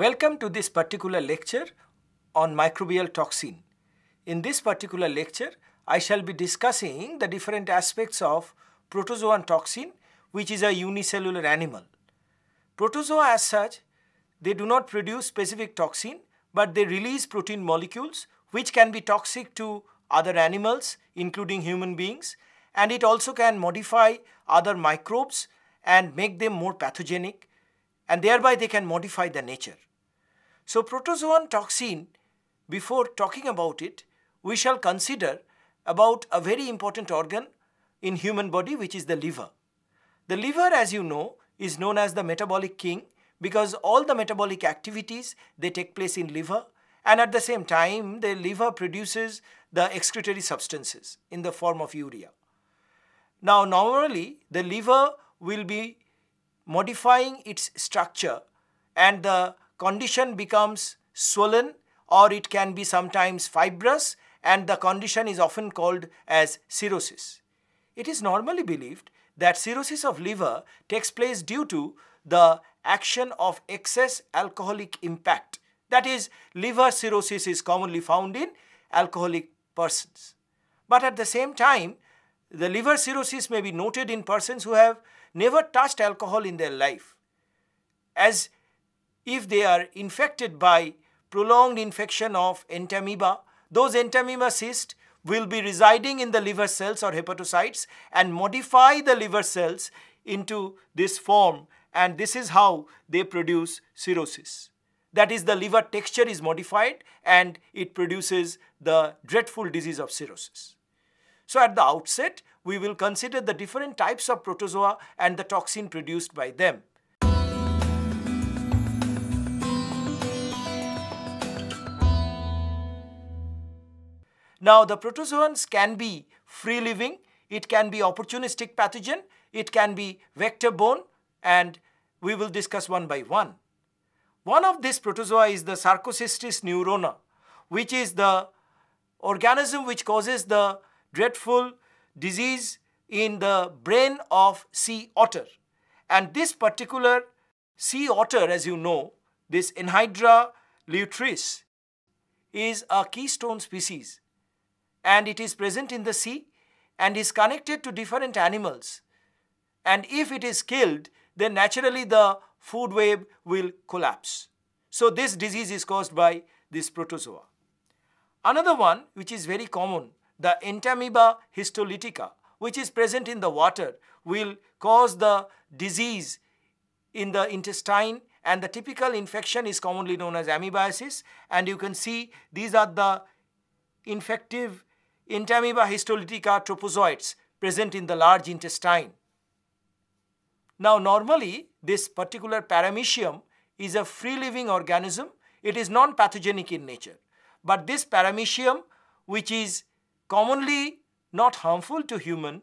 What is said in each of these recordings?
Welcome to this particular lecture on microbial toxin. In this particular lecture, I shall be discussing the different aspects of protozoan toxin, which is a unicellular animal. Protozoa as such, they do not produce specific toxin, but they release protein molecules, which can be toxic to other animals, including human beings, and it also can modify other microbes and make them more pathogenic, and thereby they can modify their nature. So protozoan toxin, before talking about it, we shall consider about a very important organ in human body which is the liver. The liver as you know is known as the metabolic king because all the metabolic activities they take place in liver and at the same time the liver produces the excretory substances in the form of urea. Now normally the liver will be modifying its structure and the condition becomes swollen or it can be sometimes fibrous and the condition is often called as cirrhosis. It is normally believed that cirrhosis of liver takes place due to the action of excess alcoholic impact. That is, liver cirrhosis is commonly found in alcoholic persons. But at the same time, the liver cirrhosis may be noted in persons who have never touched alcohol in their life. As if they are infected by prolonged infection of entamoeba, those entamoeba cysts will be residing in the liver cells or hepatocytes and modify the liver cells into this form and this is how they produce cirrhosis. That is the liver texture is modified and it produces the dreadful disease of cirrhosis. So at the outset, we will consider the different types of protozoa and the toxin produced by them. Now the protozoans can be free living, it can be opportunistic pathogen, it can be vector borne and we will discuss one by one. One of these protozoa is the Sarcocystis neurona which is the organism which causes the dreadful disease in the brain of sea otter. And this particular sea otter as you know, this Enhydra leutris is a keystone species and it is present in the sea and is connected to different animals. And if it is killed, then naturally the food web will collapse. So this disease is caused by this protozoa. Another one which is very common, the entamoeba histolytica, which is present in the water, will cause the disease in the intestine and the typical infection is commonly known as amoebiasis and you can see these are the infective Entamoeba histolytica tropozoites present in the large intestine. Now normally this particular paramecium is a free-living organism. It is non-pathogenic in nature. But this paramecium which is commonly not harmful to human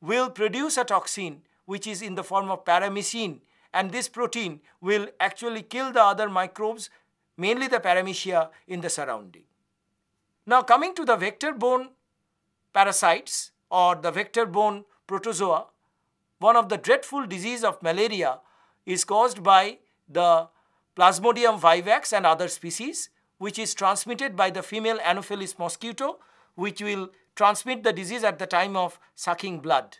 will produce a toxin which is in the form of paramecin and this protein will actually kill the other microbes, mainly the paramecia in the surrounding. Now coming to the vector-borne parasites or the vector-borne protozoa, one of the dreadful disease of malaria is caused by the Plasmodium vivax and other species, which is transmitted by the female Anopheles mosquito, which will transmit the disease at the time of sucking blood.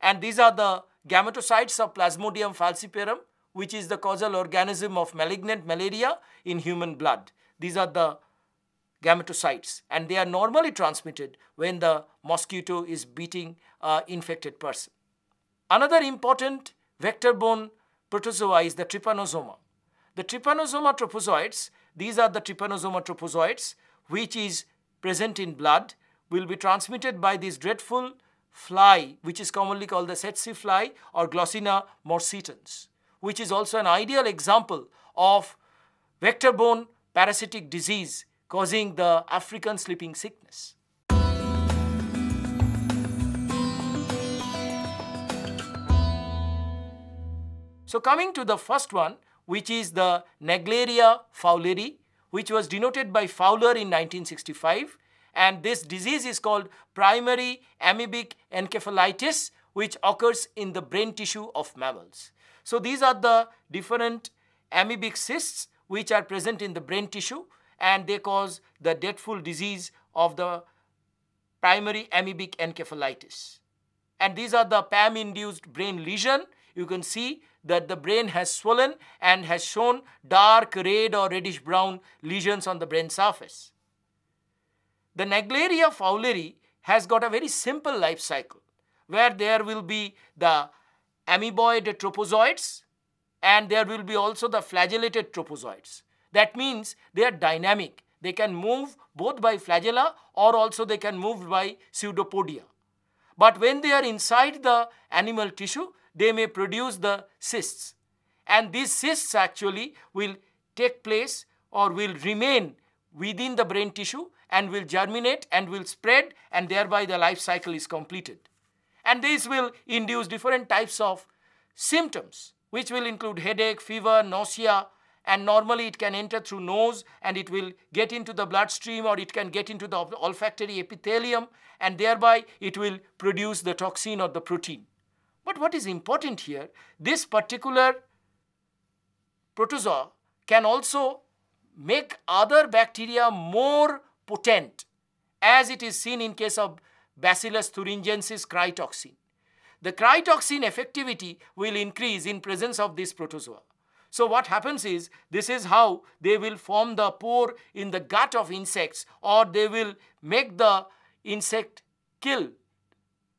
And these are the gametocytes of Plasmodium falciparum, which is the causal organism of malignant malaria in human blood. These are the gametocytes and they are normally transmitted when the mosquito is beating an infected person. Another important vector-borne protozoa is the trypanosoma. The trypanosoma trophozoites, these are the trypanosoma trophozoites which is present in blood will be transmitted by this dreadful fly which is commonly called the tsetse fly or Glossina morsitans which is also an ideal example of vector-borne parasitic disease causing the African sleeping sickness. So coming to the first one, which is the Naegleria fowleri, which was denoted by Fowler in 1965. And this disease is called primary amoebic encephalitis, which occurs in the brain tissue of mammals. So these are the different amoebic cysts which are present in the brain tissue and they cause the deathful disease of the primary amoebic encephalitis. And these are the PAM-induced brain lesion. You can see that the brain has swollen and has shown dark red or reddish brown lesions on the brain surface. The Naglaria fowleri has got a very simple life cycle where there will be the amoeboid tropozoids and there will be also the flagellated tropozoids. That means they are dynamic. They can move both by flagella or also they can move by pseudopodia. But when they are inside the animal tissue, they may produce the cysts. And these cysts actually will take place or will remain within the brain tissue and will germinate and will spread and thereby the life cycle is completed. And these will induce different types of symptoms which will include headache, fever, nausea, and normally it can enter through nose and it will get into the bloodstream or it can get into the olfactory epithelium and thereby it will produce the toxin or the protein. But what is important here, this particular protozoa can also make other bacteria more potent as it is seen in case of Bacillus thuringiensis crytoxin. The crytoxin effectivity will increase in presence of this protozoa. So what happens is, this is how they will form the pore in the gut of insects or they will make the insect kill.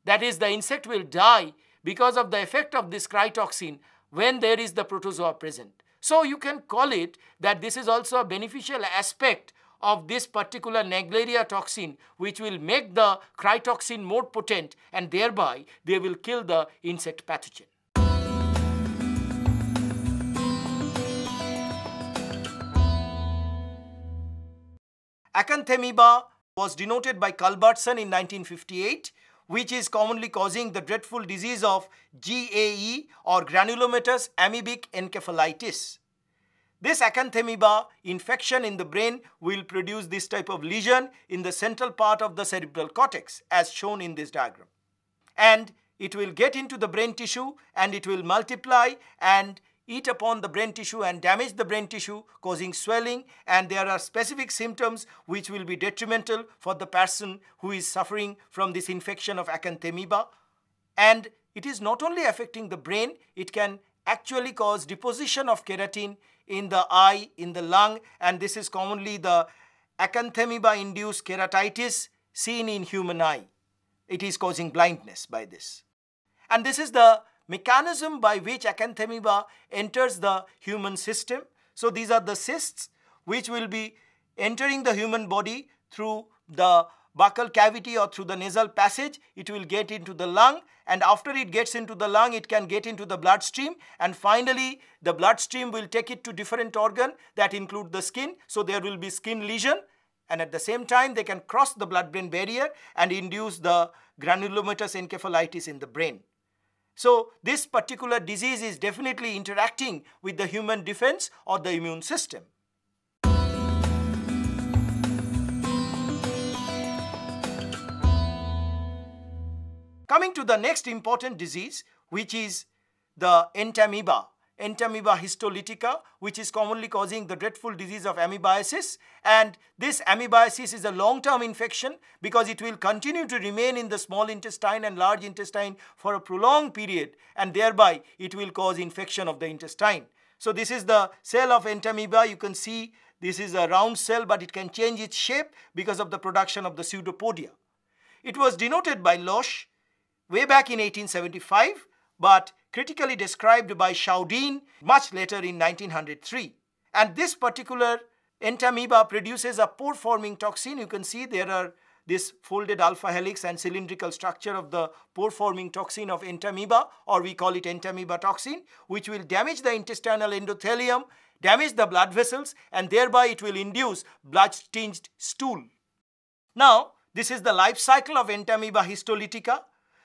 That is, the insect will die because of the effect of this crytoxin when there is the protozoa present. So you can call it that this is also a beneficial aspect of this particular Naglaria toxin which will make the crytoxin more potent and thereby they will kill the insect pathogen. Acanthamoeba was denoted by Culbertson in 1958, which is commonly causing the dreadful disease of GAE or granulomatous amoebic encephalitis. This acanthamoeba infection in the brain will produce this type of lesion in the central part of the cerebral cortex as shown in this diagram. And it will get into the brain tissue and it will multiply and eat upon the brain tissue and damage the brain tissue causing swelling and there are specific symptoms which will be detrimental for the person who is suffering from this infection of acanthamoeba and it is not only affecting the brain it can actually cause deposition of keratin in the eye in the lung and this is commonly the acanthamoeba induced keratitis seen in human eye it is causing blindness by this and this is the mechanism by which acanthamoeba enters the human system. So these are the cysts which will be entering the human body through the buccal cavity or through the nasal passage. It will get into the lung and after it gets into the lung, it can get into the bloodstream and finally the bloodstream will take it to different organ that include the skin. So there will be skin lesion and at the same time they can cross the blood-brain barrier and induce the granulomatous encephalitis in the brain. So this particular disease is definitely interacting with the human defense or the immune system. Coming to the next important disease, which is the entamoeba entamoeba histolytica, which is commonly causing the dreadful disease of amoebiasis. And this amoebiasis is a long-term infection because it will continue to remain in the small intestine and large intestine for a prolonged period, and thereby it will cause infection of the intestine. So this is the cell of entamoeba. You can see this is a round cell, but it can change its shape because of the production of the pseudopodia. It was denoted by Losch way back in 1875, but critically described by Schaudin much later in 1903. And this particular entamoeba produces a pore-forming toxin. You can see there are this folded alpha helix and cylindrical structure of the pore-forming toxin of entamoeba or we call it entamoeba toxin which will damage the intestinal endothelium, damage the blood vessels and thereby it will induce blood-tinged stool. Now this is the life cycle of entamoeba histolytica.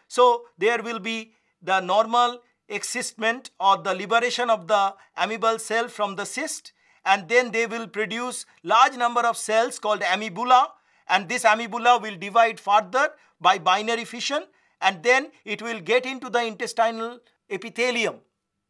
So there will be the normal excistment or the liberation of the amoebal cell from the cyst and then they will produce large number of cells called amoebula and this amoebula will divide further by binary fission and then it will get into the intestinal epithelium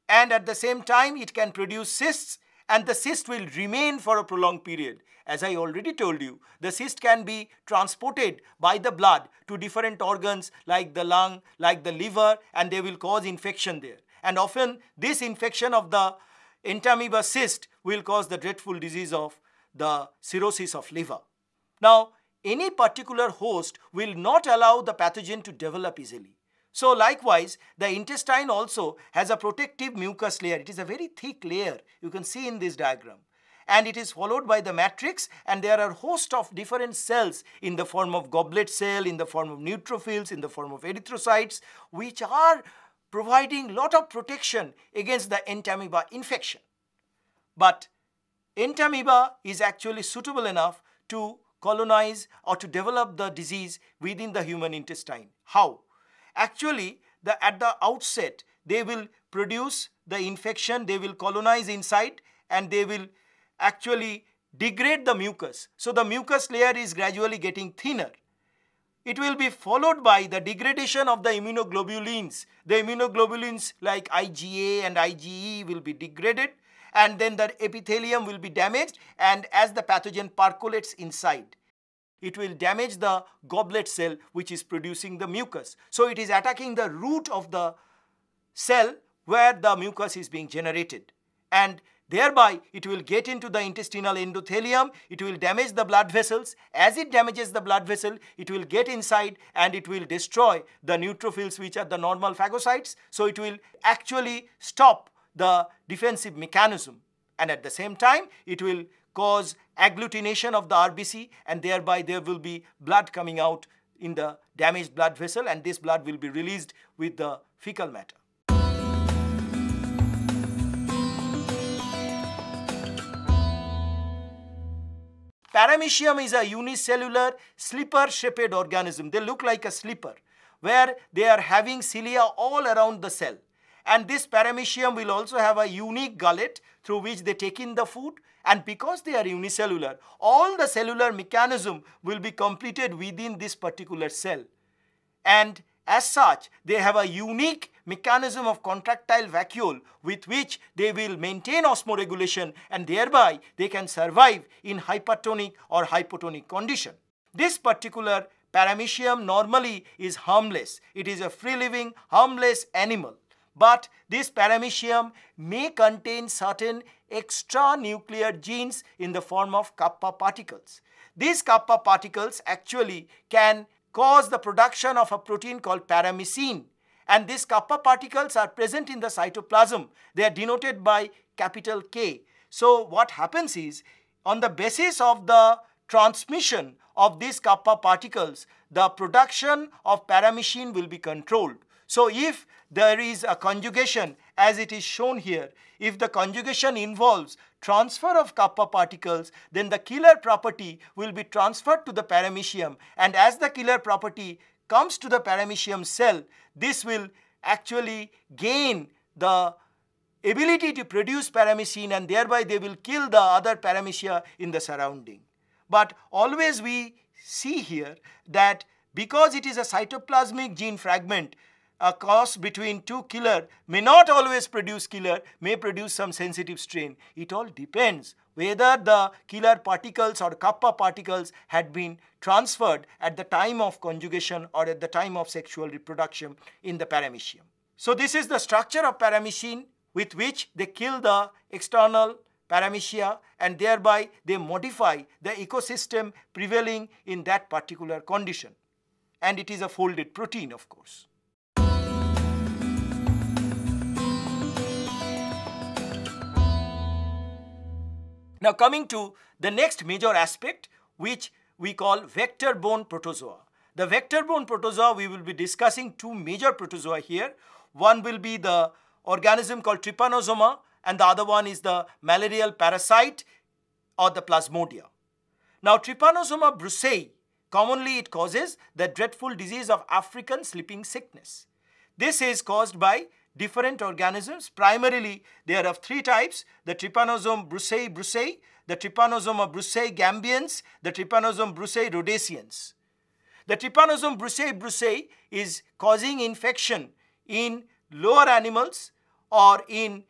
and at the same time it can produce cysts and the cyst will remain for a prolonged period. As I already told you, the cyst can be transported by the blood to different organs like the lung, like the liver and they will cause infection there. And often this infection of the entamoeba cyst will cause the dreadful disease of the cirrhosis of liver. Now, any particular host will not allow the pathogen to develop easily. So likewise, the intestine also has a protective mucus layer. It is a very thick layer, you can see in this diagram. And it is followed by the matrix and there are host of different cells in the form of goblet cell, in the form of neutrophils, in the form of erythrocytes, which are providing lot of protection against the entamoeba infection. But entamoeba is actually suitable enough to colonize or to develop the disease within the human intestine. How? Actually, the, at the outset, they will produce the infection, they will colonize inside and they will actually degrade the mucus. So the mucus layer is gradually getting thinner. It will be followed by the degradation of the immunoglobulins. The immunoglobulins like IgA and IgE will be degraded and then the epithelium will be damaged and as the pathogen percolates inside. It will damage the goblet cell which is producing the mucus. So it is attacking the root of the cell where the mucus is being generated. And thereby it will get into the intestinal endothelium, it will damage the blood vessels. As it damages the blood vessel, it will get inside and it will destroy the neutrophils which are the normal phagocytes. So it will actually stop the defensive mechanism. And at the same time, it will cause agglutination of the RBC and thereby there will be blood coming out in the damaged blood vessel and this blood will be released with the fecal matter. Paramecium is a unicellular slipper-shaped organism. They look like a slipper where they are having cilia all around the cell. And this paramecium will also have a unique gullet through which they take in the food and because they are unicellular, all the cellular mechanism will be completed within this particular cell. And as such, they have a unique mechanism of contractile vacuole with which they will maintain osmoregulation and thereby they can survive in hypertonic or hypotonic condition. This particular paramecium normally is harmless. It is a free living, harmless animal. But this paramecium may contain certain extranuclear genes in the form of kappa particles. These kappa particles actually can cause the production of a protein called paramycin. And these kappa particles are present in the cytoplasm. They are denoted by capital K. So what happens is, on the basis of the transmission of these kappa particles, the production of paramycin will be controlled. So if there is a conjugation as it is shown here, if the conjugation involves transfer of kappa particles, then the killer property will be transferred to the paramecium and as the killer property comes to the paramecium cell, this will actually gain the ability to produce paramecine, and thereby they will kill the other paramecia in the surrounding. But always we see here that because it is a cytoplasmic gene fragment, a cross between two killer may not always produce killer, may produce some sensitive strain. It all depends whether the killer particles or kappa particles had been transferred at the time of conjugation or at the time of sexual reproduction in the paramecium. So this is the structure of paramycin with which they kill the external paramecia, and thereby they modify the ecosystem prevailing in that particular condition. And it is a folded protein of course. Now coming to the next major aspect which we call vector-borne protozoa. The vector-borne protozoa, we will be discussing two major protozoa here. One will be the organism called trypanosoma and the other one is the malarial parasite or the plasmodia. Now trypanosoma brucei, commonly it causes the dreadful disease of African sleeping sickness. This is caused by different organisms. Primarily, they are of three types, the trypanosome brucei brucei, the trypanosoma brucei gambians, the trypanosome brucei rhodaceans. The trypanosome brucei brucei is causing infection in lower animals or in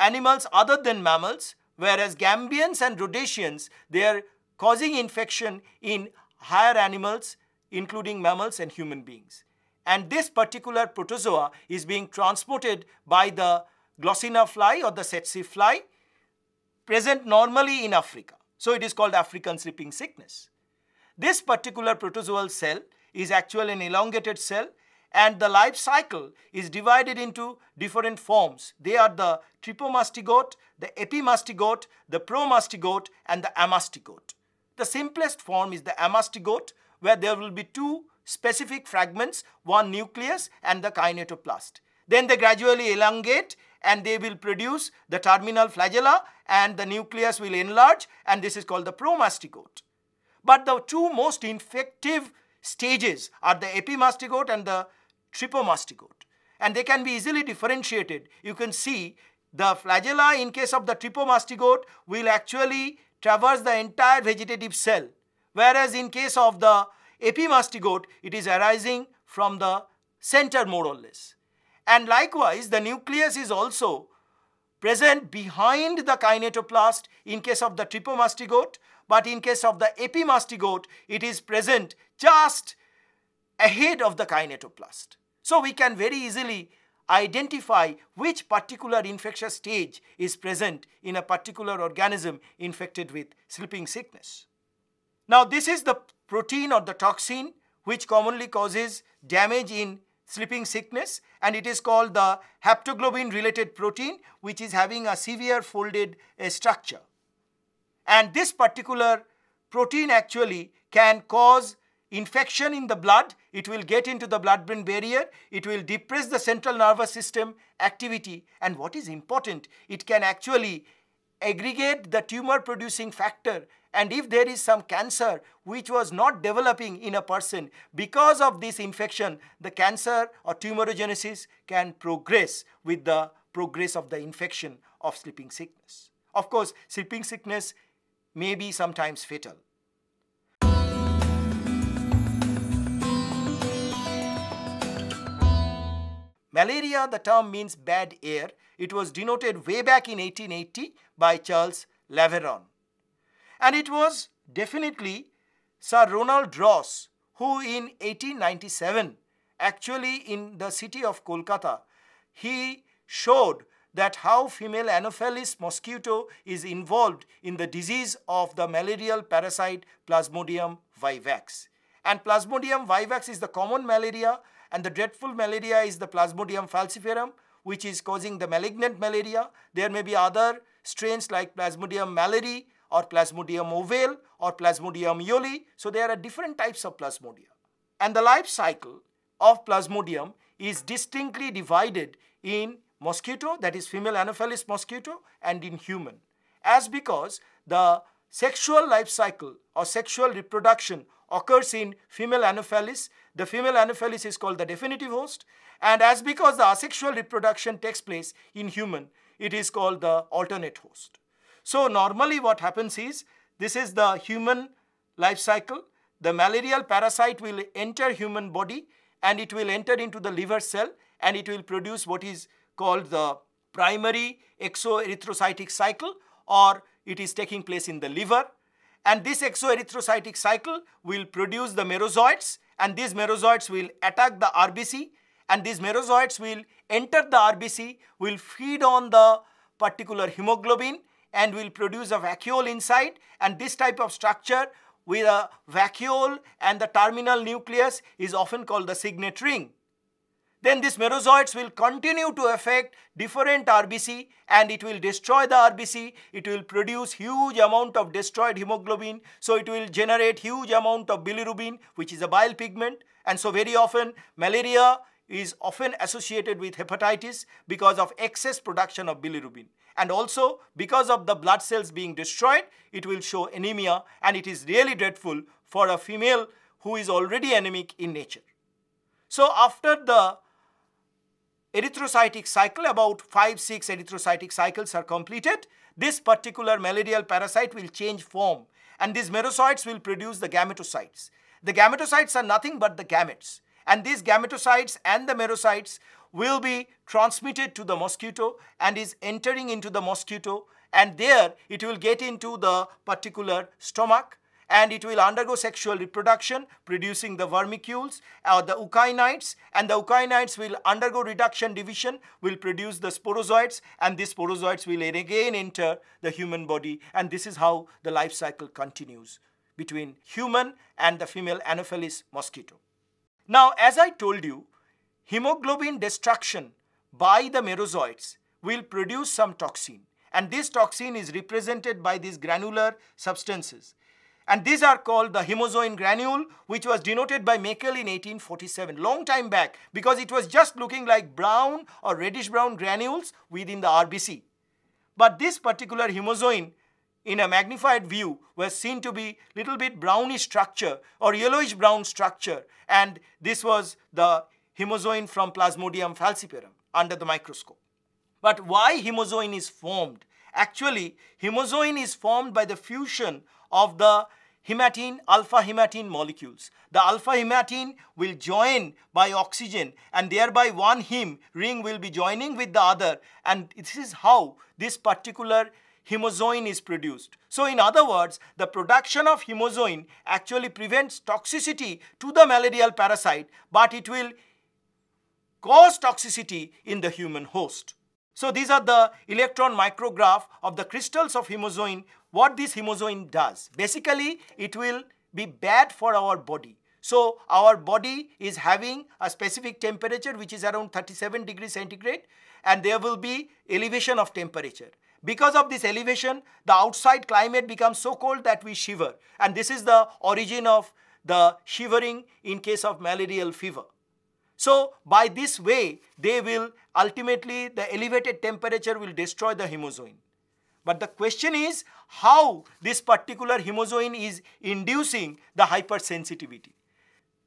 animals other than mammals, whereas Gambians and Rhodaceans, they are causing infection in higher animals, including mammals and human beings. And this particular protozoa is being transported by the glossina fly or the setsi fly present normally in Africa. So it is called African sleeping sickness. This particular protozoal cell is actually an elongated cell and the life cycle is divided into different forms. They are the tripomastigote, the epimastigote, the promastigote and the amastigote. The simplest form is the amastigote where there will be two specific fragments, one nucleus and the kinetoplast. Then they gradually elongate and they will produce the terminal flagella and the nucleus will enlarge and this is called the promastigote. But the two most infective stages are the epimastigote and the tripomastigote and they can be easily differentiated. You can see the flagella in case of the tripomastigote will actually traverse the entire vegetative cell whereas in case of the Epimastigote, it is arising from the center more or less. And likewise, the nucleus is also present behind the kinetoplast in case of the tripomastigote, but in case of the epimastigote, it is present just ahead of the kinetoplast. So we can very easily identify which particular infectious stage is present in a particular organism infected with sleeping sickness. Now, this is the protein or the toxin which commonly causes damage in sleeping sickness and it is called the haptoglobin related protein which is having a severe folded uh, structure. And this particular protein actually can cause infection in the blood, it will get into the blood-brain barrier, it will depress the central nervous system activity and what is important, it can actually aggregate the tumor producing factor and if there is some cancer which was not developing in a person, because of this infection, the cancer or tumorigenesis can progress with the progress of the infection of sleeping sickness. Of course, sleeping sickness may be sometimes fatal. Malaria, the term means bad air. It was denoted way back in 1880 by Charles Laveron. And it was definitely Sir Ronald Ross who in 1897, actually in the city of Kolkata, he showed that how female anopheles mosquito is involved in the disease of the malarial parasite Plasmodium vivax. And Plasmodium vivax is the common malaria and the dreadful malaria is the Plasmodium falciparum which is causing the malignant malaria. There may be other strains like Plasmodium malariae or Plasmodium ovale or Plasmodium yoli. So there are different types of Plasmodium. And the life cycle of Plasmodium is distinctly divided in mosquito, that is female anopheles mosquito, and in human. As because the sexual life cycle or sexual reproduction occurs in female anopheles, the female anopheles is called the definitive host. And as because the asexual reproduction takes place in human, it is called the alternate host. So normally what happens is, this is the human life cycle. The malarial parasite will enter human body and it will enter into the liver cell and it will produce what is called the primary exoerythrocytic cycle or it is taking place in the liver. And this exoerythrocytic cycle will produce the merozoites and these merozoites will attack the RBC and these merozoites will enter the RBC, will feed on the particular hemoglobin and will produce a vacuole inside and this type of structure with a vacuole and the terminal nucleus is often called the signet ring. Then these merozoids will continue to affect different RBC and it will destroy the RBC. It will produce huge amount of destroyed hemoglobin. So it will generate huge amount of bilirubin which is a bile pigment. And so very often malaria is often associated with hepatitis because of excess production of bilirubin. And also, because of the blood cells being destroyed, it will show anemia and it is really dreadful for a female who is already anemic in nature. So after the erythrocytic cycle, about 5-6 erythrocytic cycles are completed, this particular malarial parasite will change form and these merosoids will produce the gametocytes. The gametocytes are nothing but the gametes and these gametocytes and the merocytes will be transmitted to the mosquito and is entering into the mosquito and there it will get into the particular stomach and it will undergo sexual reproduction producing the vermicules or uh, the eukyonites and the eukyonites will undergo reduction division will produce the sporozoids and these sporozoids will again enter the human body and this is how the life cycle continues between human and the female anopheles mosquito. Now, as I told you, hemoglobin destruction by the merozoites will produce some toxin. And this toxin is represented by these granular substances. And these are called the hemozoin granule, which was denoted by Meckel in 1847, long time back, because it was just looking like brown or reddish brown granules within the RBC. But this particular hemozoin in a magnified view were seen to be little bit brownish structure or yellowish brown structure and this was the hemozoin from Plasmodium falciparum under the microscope. But why hemozoin is formed? Actually, hemozoin is formed by the fusion of the hematine alpha hematine molecules. The alpha hematine will join by oxygen and thereby one heme ring will be joining with the other and this is how this particular hemozoin is produced. So in other words, the production of hemozoin actually prevents toxicity to the malarial parasite, but it will cause toxicity in the human host. So these are the electron micrograph of the crystals of hemozoin. What this hemozoin does, basically it will be bad for our body. So our body is having a specific temperature which is around 37 degrees centigrade and there will be elevation of temperature. Because of this elevation, the outside climate becomes so cold that we shiver. And this is the origin of the shivering in case of malarial fever. So by this way, they will ultimately, the elevated temperature will destroy the hemozoin. But the question is how this particular hemozoin is inducing the hypersensitivity.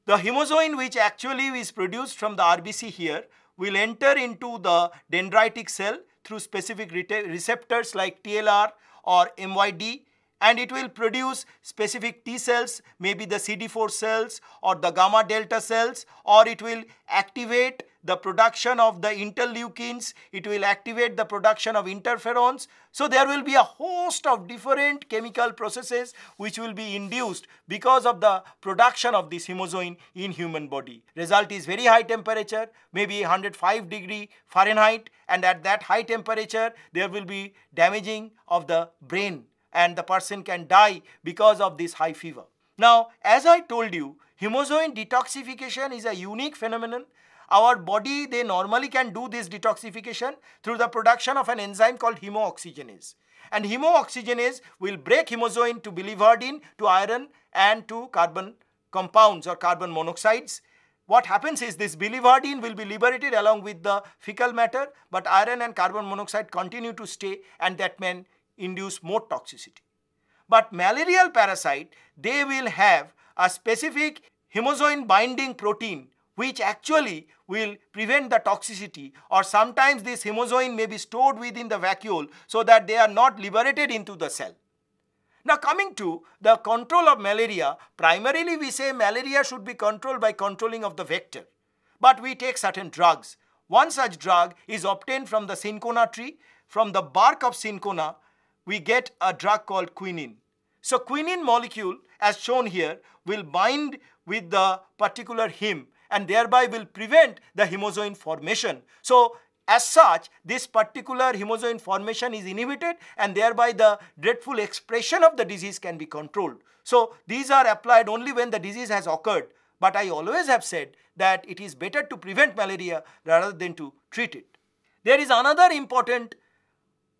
The hemozoin which actually is produced from the RBC here will enter into the dendritic cell through specific receptors like TLR or MYD and it will produce specific T cells, maybe the CD4 cells or the gamma delta cells or it will activate the production of the interleukins, it will activate the production of interferons. So there will be a host of different chemical processes which will be induced because of the production of this hemozoin in human body. Result is very high temperature, maybe 105 degree Fahrenheit and at that high temperature there will be damaging of the brain and the person can die because of this high fever. Now, as I told you, hemozoin detoxification is a unique phenomenon our body, they normally can do this detoxification through the production of an enzyme called hemooxygenase. And hemooxygenase will break hemozoin to biliverdin, to iron and to carbon compounds or carbon monoxides. What happens is this biliverdin will be liberated along with the fecal matter, but iron and carbon monoxide continue to stay and that may induce more toxicity. But malarial parasite, they will have a specific hemozoin binding protein which actually will prevent the toxicity or sometimes this hemozoin may be stored within the vacuole so that they are not liberated into the cell. Now coming to the control of malaria, primarily we say malaria should be controlled by controlling of the vector. But we take certain drugs. One such drug is obtained from the cinchona tree. From the bark of cinchona, we get a drug called quinine. So quinine molecule, as shown here, will bind with the particular heme and thereby will prevent the hemozoin formation. So as such, this particular hemozoin formation is inhibited and thereby the dreadful expression of the disease can be controlled. So these are applied only when the disease has occurred. But I always have said that it is better to prevent malaria rather than to treat it. There is another important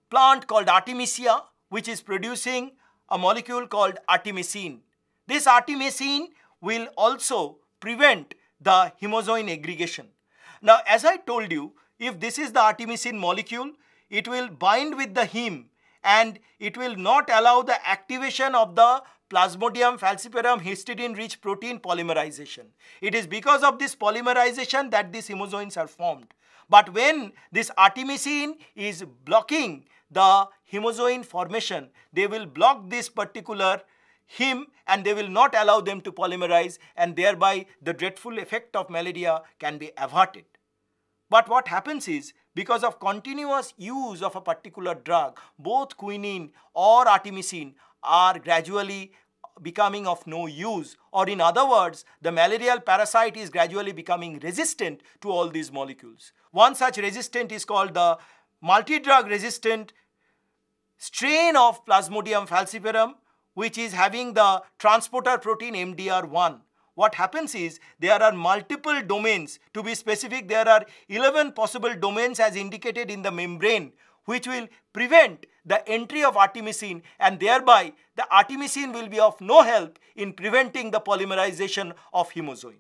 plant called Artemisia which is producing a molecule called Artemisin. This Artemisin will also prevent the hemozoin aggregation. Now, as I told you, if this is the artemisin molecule, it will bind with the heme and it will not allow the activation of the plasmodium falciparum histidine rich protein polymerization. It is because of this polymerization that these hemozoins are formed. But when this artemisin is blocking the hemozoin formation, they will block this particular him and they will not allow them to polymerize and thereby the dreadful effect of malaria can be averted. But what happens is because of continuous use of a particular drug, both quinine or artemisinin are gradually becoming of no use or in other words, the malarial parasite is gradually becoming resistant to all these molecules. One such resistant is called the multi-drug resistant strain of Plasmodium falciparum which is having the transporter protein MDR1. What happens is there are multiple domains. To be specific, there are 11 possible domains as indicated in the membrane which will prevent the entry of artemisinin and thereby the artemisinin will be of no help in preventing the polymerization of hemozoin.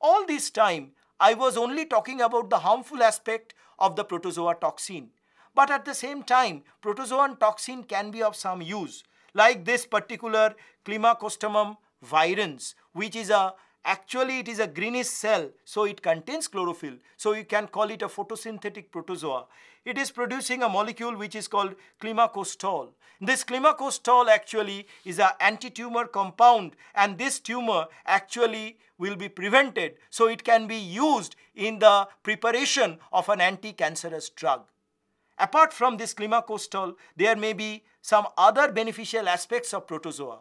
All this time, I was only talking about the harmful aspect of the protozoa toxin. But at the same time, protozoan toxin can be of some use like this particular Climacostomum virus, which is a actually it is a greenish cell, so it contains chlorophyll. So you can call it a photosynthetic protozoa. It is producing a molecule which is called climacostol. This climacostol actually is an anti-tumor compound and this tumor actually will be prevented. So it can be used in the preparation of an anti-cancerous drug. Apart from this climacostol, there may be some other beneficial aspects of protozoa.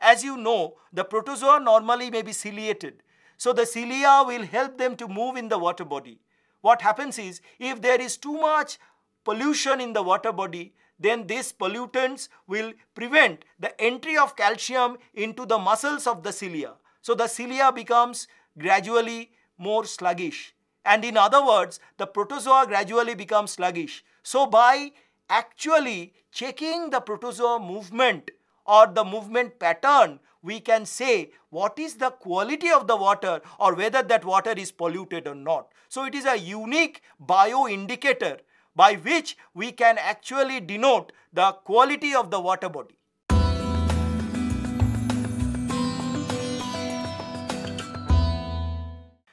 As you know, the protozoa normally may be ciliated. So the cilia will help them to move in the water body. What happens is, if there is too much pollution in the water body, then these pollutants will prevent the entry of calcium into the muscles of the cilia. So the cilia becomes gradually more sluggish. And in other words, the protozoa gradually becomes sluggish. So by actually checking the protozoa movement or the movement pattern, we can say what is the quality of the water or whether that water is polluted or not. So it is a unique bioindicator by which we can actually denote the quality of the water body.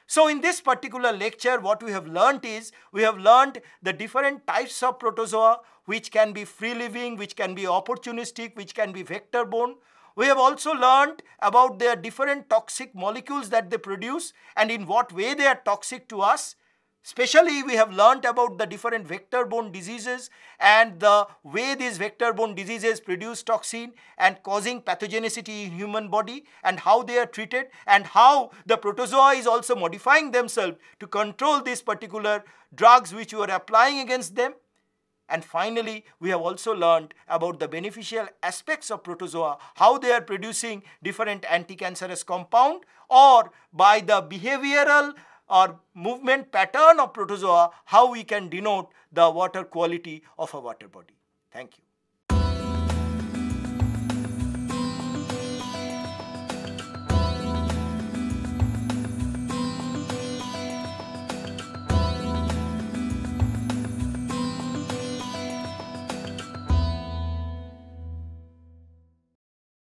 So in this particular lecture, what we have learnt is, we have learnt the different types of protozoa, which can be free living, which can be opportunistic, which can be vector borne. We have also learned about their different toxic molecules that they produce and in what way they are toxic to us. Especially we have learnt about the different vector-borne diseases and the way these vector-borne diseases produce toxin and causing pathogenicity in human body and how they are treated and how the protozoa is also modifying themselves to control these particular drugs which you are applying against them. And finally, we have also learned about the beneficial aspects of protozoa, how they are producing different anticancerous compound or by the behavioral or movement pattern of protozoa, how we can denote the water quality of a water body. Thank you.